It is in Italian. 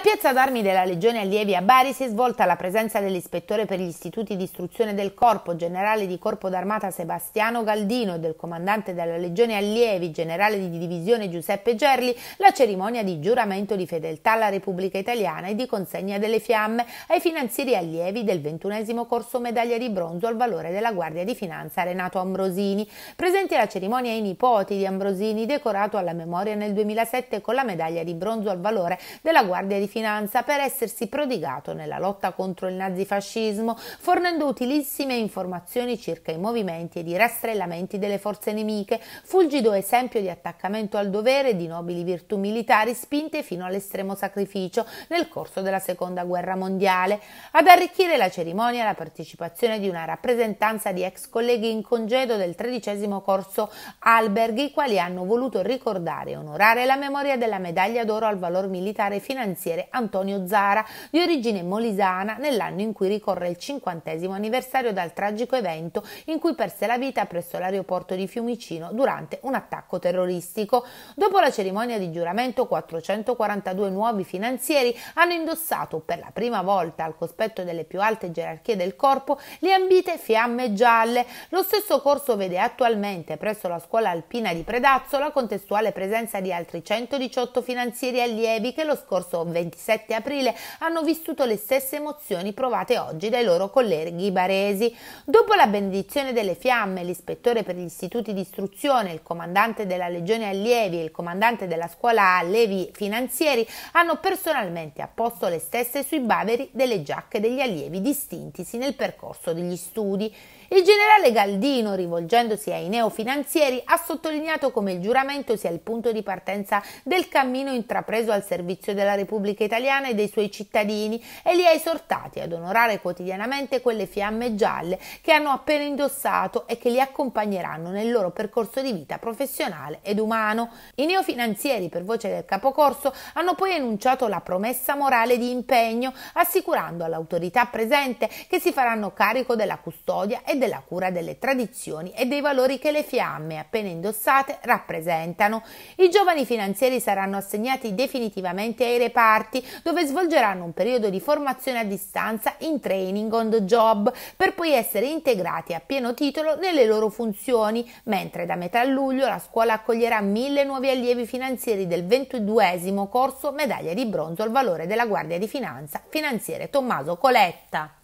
Nella piazza d'armi della Legione Allievi a Bari si è svolta la presenza dell'ispettore per gli istituti di istruzione del corpo, generale di corpo d'armata Sebastiano Galdino e del comandante della Legione Allievi, generale di divisione Giuseppe Gerli, la cerimonia di giuramento di fedeltà alla Repubblica Italiana e di consegna delle fiamme ai finanzieri allievi del ventunesimo corso medaglia di bronzo al valore della Guardia di Finanza Renato Ambrosini. Presenti alla cerimonia i nipoti di Ambrosini, decorato alla memoria nel 2007 con la medaglia di bronzo al valore della Guardia di finanza per essersi prodigato nella lotta contro il nazifascismo, fornendo utilissime informazioni circa i movimenti e i rastrellamenti delle forze nemiche, fulgido esempio di attaccamento al dovere e di nobili virtù militari spinte fino all'estremo sacrificio nel corso della Seconda Guerra Mondiale. Ad arricchire la cerimonia la partecipazione di una rappresentanza di ex colleghi in congedo del XIII corso Alberghi, i quali hanno voluto ricordare e onorare la memoria della medaglia d'oro al valor militare e finanziario pioniere Antonio Zara, di origine molisana, nell'anno in cui ricorre il cinquantesimo anniversario dal tragico evento in cui perse la vita presso l'aeroporto di Fiumicino durante un attacco terroristico. Dopo la cerimonia di giuramento, 442 nuovi finanzieri hanno indossato per la prima volta al cospetto delle più alte gerarchie del corpo le ambite fiamme gialle. Lo stesso corso vede attualmente presso la scuola alpina di Predazzo la contestuale presenza di altri 118 finanzieri allievi che lo scorso 20 27 aprile hanno vissuto le stesse emozioni provate oggi dai loro colleghi baresi. Dopo la benedizione delle fiamme, l'ispettore per gli istituti di istruzione, il comandante della Legione Allievi e il comandante della scuola Allievi Finanzieri hanno personalmente apposto le stesse sui baveri delle giacche degli allievi distintisi nel percorso degli studi. Il generale Galdino, rivolgendosi ai neofinanzieri, ha sottolineato come il giuramento sia il punto di partenza del cammino intrapreso al servizio della Repubblica Repubblica Italiana e dei suoi cittadini e li ha esortati ad onorare quotidianamente quelle fiamme gialle che hanno appena indossato e che li accompagneranno nel loro percorso di vita professionale ed umano. I neofinanzieri, per voce del capocorso, hanno poi enunciato la promessa morale di impegno, assicurando all'autorità presente che si faranno carico della custodia e della cura delle tradizioni e dei valori che le fiamme appena indossate rappresentano. I giovani finanzieri saranno assegnati definitivamente ai reparti Arti, dove svolgeranno un periodo di formazione a distanza in training on the job, per poi essere integrati a pieno titolo nelle loro funzioni, mentre da metà luglio la scuola accoglierà mille nuovi allievi finanzieri del 22 corso Medaglia di bronzo al valore della Guardia di Finanza, finanziere Tommaso Coletta.